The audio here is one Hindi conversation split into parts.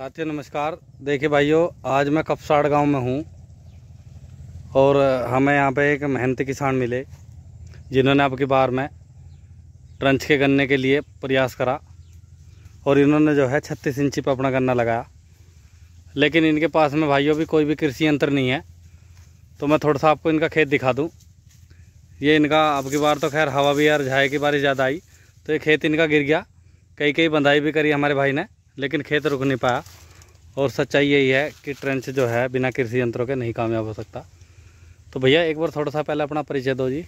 साथियों नमस्कार देखिए भाइयों आज मैं कपसाड़ गांव में हूँ और हमें यहाँ पे एक मेहनती किसान मिले जिन्होंने आपकी बार में ट्रंच के गन्ने के लिए प्रयास करा और इन्होंने जो है छत्तीस इंची पर अपना गन्ना लगाया लेकिन इनके पास में भाइयों भी कोई भी कृषि यंत्र नहीं है तो मैं थोड़ा सा आपको इनका खेत दिखा दूँ ये इनका अब की बार तो खैर हवा भी यार झाए की बारिश ज़्यादा आई तो ये खेत इनका गिर गया कई कई बंधाई भी करी हमारे भाई ने लेकिन खेत रुक नहीं पाया और सच्चाई यही है कि ट्रेंच जो है बिना कृषि यंत्रों के नहीं कामयाब हो सकता तो भैया एक बार थोड़ा सा पहले अपना परिचय दो जी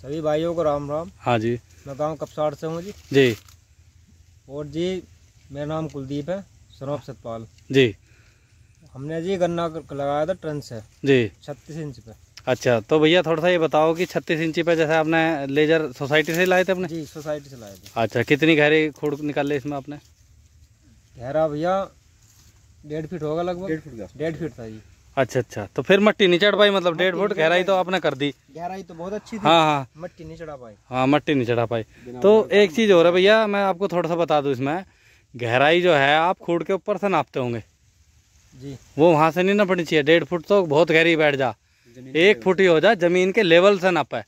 सभी भाइयों को राम राम हाँ जी मैं गाँव कपसाड़ से हूँ जी जी और जी मेरा नाम कुलदीप है सरोप हाँ। सतपाल जी हमने जी गन्ना लगाया था ट्रेंच से जी छत्तीस इंच पे अच्छा तो भैया थोड़ा सा ये बताओ कि छत्तीस इंची पे जैसे आपने लेजर सोसाइटी से लाए थे अपने जी सोसाइटी से लाए थे अच्छा कितनी गहरी खोड़ निकाल ली इसमें आपने गहरा भैया डेढ़ फीट होगा लगभग डेढ़ फीट डेढ़ फीट था जी अच्छा अच्छा तो फिर मट्टी नहीं चढ़ पाई मतलब डेढ़ फुट गहराई तो आपने कर दी गहराई तो बहुत अच्छी थी हाँ हाँ मट्टी नहीं चढ़ा पाई हाँ मट्टी नहीं चढ़ा पाई तो एक चीज़ हो रहा है भैया मैं आपको थोड़ा सा बता दू इसमें गहराई जो है आप खूड़ के ऊपर से नापते होंगे जी वो वहां से नहीं नापनी चाहिए डेढ़ फुट तो बहुत गहरी बैठ जा एक फुट ही हो जा जमीन के लेवल से नापा है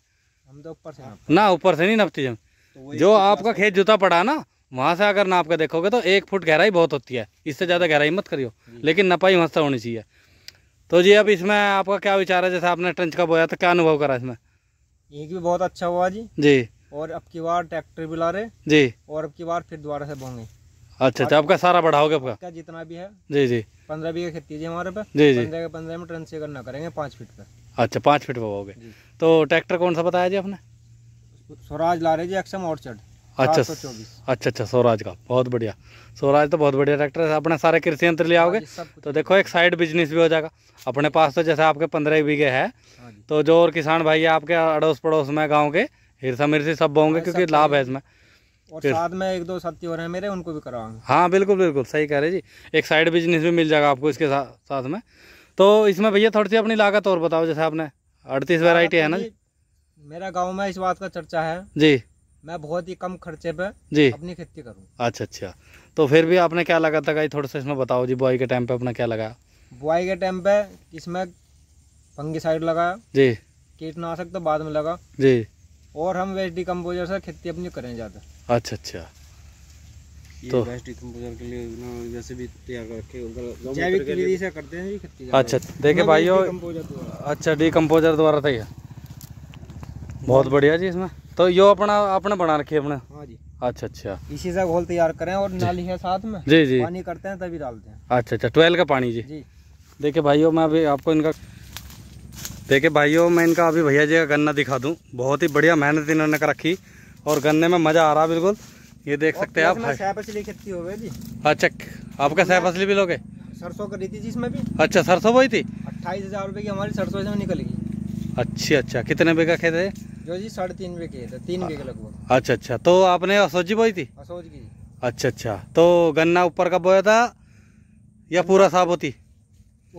हम तो ऊपर से ना ऊपर से नहीं नापती तो जो आपका खेत जुता पड़ा ना वहाँ से अगर नाप के देखोगे तो एक फुट गहराई बहुत होती है इससे ज़्यादा गहराई मत करियो हम्म। लेकिन नपाई वहाँ से होनी चाहिए तो जी अब इसमें आपका क्या विचार है जैसे आपने ट्रंच का बोया तो क्या अनुभव करा इसमें एक भी बहुत अच्छा हुआ जी जी और अब की बार ट्रैक्टर भी ला रहे जी और अब की बार फिर दोबारा से बोंगे अच्छा अच्छा आपका सारा बढ़ाओगे आपका क्या जितना भी है जी जी पंद्रह बीघे खेती जी हमारे पे जी जी पंद्रह पंद्रह में ट्रंच से करना करेंगे पाँच फीट पे अच्छा पाँच फीट पे तो ट्रैक्टर कौन सा बताया जी आपने स्वराज ला रहे जी एक्सम ऑर्चर्ड अच्छा अच्छा अच्छा स्वराज का बहुत बढ़िया स्वराज तो बहुत बढ़िया ट्रैक्टर है अपने सारे कृषि यंत्र ले आओगे हाँ तो देखो एक साइड बिजनेस भी हो जाएगा अपने पास तो जैसे आपके पंद्रह बीघे है हाँ तो जो और किसान भाई है आपके अड़ोस पड़ोस में गाँव के हिरसा मिर्सी सब बोंगे हाँ, क्योंकि लाभ है इसमें और साथ में एक दो साथी और हैं मेरे उनको भी कराऊंगा हाँ बिल्कुल बिल्कुल सही कह रहे जी एक साइड बिजनेस भी मिल जाएगा आपको इसके साथ साथ में तो इसमें भैया थोड़ी सी अपनी लागत और बताओ जैसे आपने अड़तीस वेरायटी है ना तो मेरा गाँव में इस बात का चर्चा है जी मैं बहुत ही कम खर्चे पे जी अपनी खेती करूँ अच्छा अच्छा तो फिर भी आपने क्या लगा था थोड़ा सा इसमें बताओ जी बुआई के टाइम पे अपना क्या लगाया बुआई के टाइम पे इसमें फंगीसाइड लगाया जी कीटनाशक तो बाद में लगा जी और हम वेस्ट डिकम्पोजर से खेती अपनी करें ज़्यादा अच्छा अच्छा तो वेस्ट डिकम्पोजर के लिए जैसे भी तैयार रखे जैविक विधि से करते अच्छा, अच्छा। डी कम्पोजर अच्छा, द्वारा था बहुत बढ़िया जी इसमें तो यो अपना आपने बना रखे अपने हाँ अच्छा अच्छा इसी से घोल तैयार करें और नाली है साथ में जी जी पानी करते हैं तभी डालते हैं अच्छा अच्छा ट्वेल्व का पानी जी जी देखिए भाइयों मैं अभी आपको इनका देखिए भाइयों मैं इनका अभी भैया जी का गन्ना दिखा दूं बहुत ही बढ़िया मेहनत इन्होंने कर रखी और गन्ने में मज़ा आ रहा बिल्कुल ये देख सकते हैं आप भाई हो अच्छा आपका सह फसली भी लोगे सरसों करी थी जिसमें भी अच्छा सरसों वही थी अट्ठाईस हजार रुपये की हमारी सरसों इसमें निकलेगी अच्छा अच्छा कितने बीघा खेत है जो जी साढ़े तीन बीघे तीन बीघे लगभग अच्छा अच्छा तो आपने असोजी बोई थी असोज की अच्छा अच्छा तो गन्ना ऊपर का बोया था या पूरा साफ होती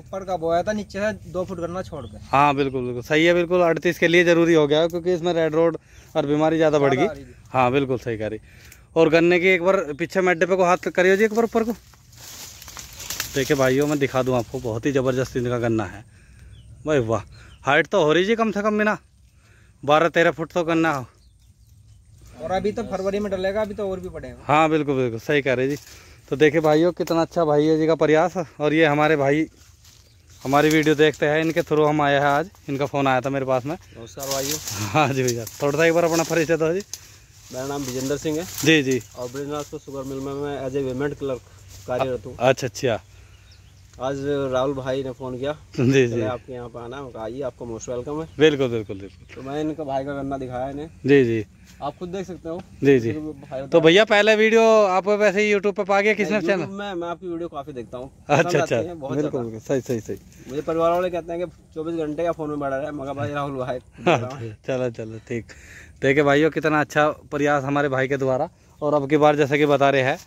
ऊपर का बोया था नीचे से दो फुट गन्ना छोड़ कर हाँ बिल्कुल बिल्कुल सही है बिल्कुल अड़तीस के लिए ज़रूरी हो गया क्योंकि इसमें रेड रोड और बीमारी ज़्यादा बढ़ गई हाँ बिल्कुल सही कह रही और गन्ने की एक बार पीछे मेडे पे को हाथ करियो जी एक बार ऊपर को देखिए भाइयों मैं दिखा दूँ आपको बहुत ही ज़बरदस्त इनका गन्ना है भाई वाह हाइट तो हो रही जी कम से कम बिना बारह तेरह फुट तो करना हो और अभी तो फरवरी में डलेगा अभी तो और भी पड़ेगा हाँ बिल्कुल बिल्कुल सही कह रहे जी तो देखे भाइयों कितना अच्छा भाई है जी का प्रयास और ये हमारे भाई हमारी वीडियो देखते हैं इनके थ्रू हम आया है आज इनका फ़ोन आया था मेरे पास में नमस्कार भाइयों हाँ जी भैया थोड़ा सा एक बार अपना परिचय दो जी मेरा नाम विजेंद्र सिंह है जी जी और ब्रिजनाथ को मिल में मैं एज ए पेमेंट क्लर्क कार्यरत हूँ अच्छा अच्छा आज राहुल भाई ने फोन किया जी जी आपके यहाँ पे आना आइए आपको मोस्ट वेलकम है बिल्कुल बिल्कुल बिल्कुल तो मैं इनका भाई का गन्ना दिखाया इन्हें जी जी आप खुद देख सकते हो जी जी तो भैया पहला वीडियो आप वैसे ही यूट्यूब पे पा गया किसने चैनल अच्छा मैं मैं आपकी वीडियो काफी देखता हूँ अच्छा अच्छा बिल्कुल सही सही सही मुझे परिवार वाले कहते हैं कि 24 घंटे का फोन में बैठा रहा है मगर भाई राहुल भाई हाँ, चलो चलो ठीक देखे तो भाई कितना अच्छा प्रयास हमारे भाई के द्वारा और अब की बार जैसे कि बता रहे हैं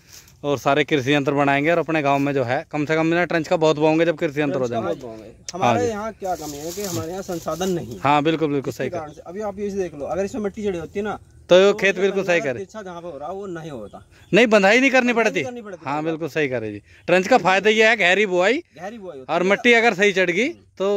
और सारे कृषि यंत्र बनाएंगे और अपने गांव में जो है कम से कम बिना ट्रंच का बहुत बोंगे जब कृषि यंत्र हो जाएंगे हाँ हमारे यहाँ क्या कमी है कि हमारे यहाँ संसाधन नहीं हाँ बिल्कुल बिल्कुल सही अभी आप ये देख लो अगर इसमें मिट्टी जड़ी होती है ना तो, तो खेत बिल्कुल सही करे जहाँ पे हो रहा वो नहीं होता नहीं बंधाई नहीं करनी पड़ती हाँ बिल्कुल सही करे जी ट्रंच का फायदा ये है गहरी बुआई गहरी बुआई और मिट्टी अगर सही चढ़ गई तो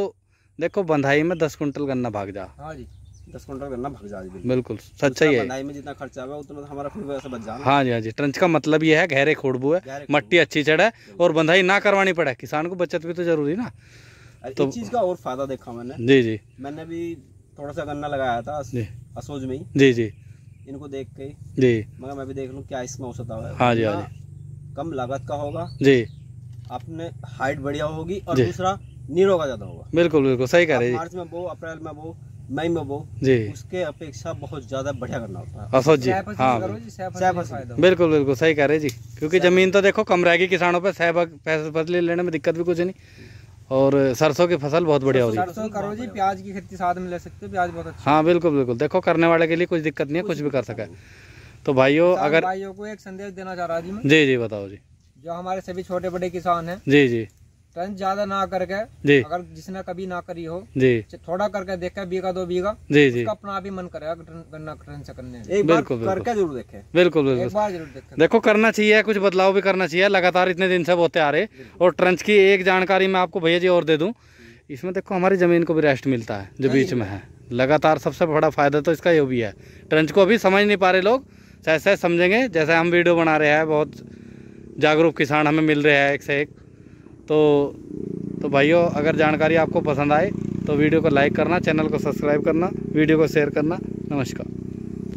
देखो बंधाई में दस कुंटल गन्ना भाग जा हाँ जी दस क्विंटल गन्ना भग जाए बिल्कुल सच्चाई है में जितना खर्चा होगा उतना तो हमारा फिर वैसे बच जाए हाँ जी हाँ जी ट्रंच का मतलब ये है गहरे खोड़बू है मट्टी अच्छी चढ़े और बंधाई ना करवानी पड़े किसान को बचत भी तो जरूरी ना तो चीज का और फायदा देखा मैंने जी जी मैंने भी थोड़ा सा गन्ना लगाया था असोज में ही जी जी इनको देख के जी मगर मैं भी देख लू क्या इसमें औसत आवा हाँ जी हाँ जी कम लागत का होगा जी आपने हाइट बढ़िया होगी और दूसरा निरोगा ज्यादा होगा बिल्कुल बिल्कुल सही कह रहे हैं मार्च में वो अप्रैल में वो उसके अपेक्षा बहुत ज्यादा बढ़िया करना होता है असो जी हाँ बिल्कुल बिल्कुल सही कह रहे जी क्योंकि जमीन तो देखो कम रहेगी किसानों पर सह फसल लेने में दिक्कत भी कुछ नहीं और सरसों की फसल बहुत बढ़िया होगी सरसों करो जी प्याज की खेती साथ में ले सकते हो प्याज बहुत अच्छा हाँ बिल्कुल बिल्कुल देखो करने वाले के लिए कुछ दिक्कत नहीं है कुछ भी कर सका तो भाइयों अगर भाइयों को एक संदेश देना चाह रहा जी जी जी बताओ जी जो हमारे सभी छोटे बड़े किसान हैं जी जी टन ज्यादा ना करके जी अगर जिसने कभी ना करी हो जी थोड़ा करके देखे बीघा दो बीघा जी जी अपना भी मन करेगा गन्ना टन से करने एक बार करके जरूर देखे बिल्कुल बिल्कुल एक बार जरूर देखे देखो करना चाहिए कुछ बदलाव भी करना चाहिए लगातार इतने दिन से बोते आ रहे और ट्रंच की एक जानकारी मैं आपको भैया जी और दे दूँ इसमें देखो हमारी ज़मीन को भी रेस्ट मिलता है जो हाँ बीच में है लगातार सबसे बड़ा फ़ायदा तो इसका ये भी है ट्रंच को अभी समझ नहीं पा रहे लोग जैसे समझेंगे जैसे हम वीडियो बना रहे हैं बहुत जागरूक किसान हमें मिल रहे हैं एक से एक तो तो भाइयों अगर जानकारी आपको पसंद आए तो वीडियो को लाइक करना चैनल को सब्सक्राइब करना वीडियो को शेयर करना नमस्कार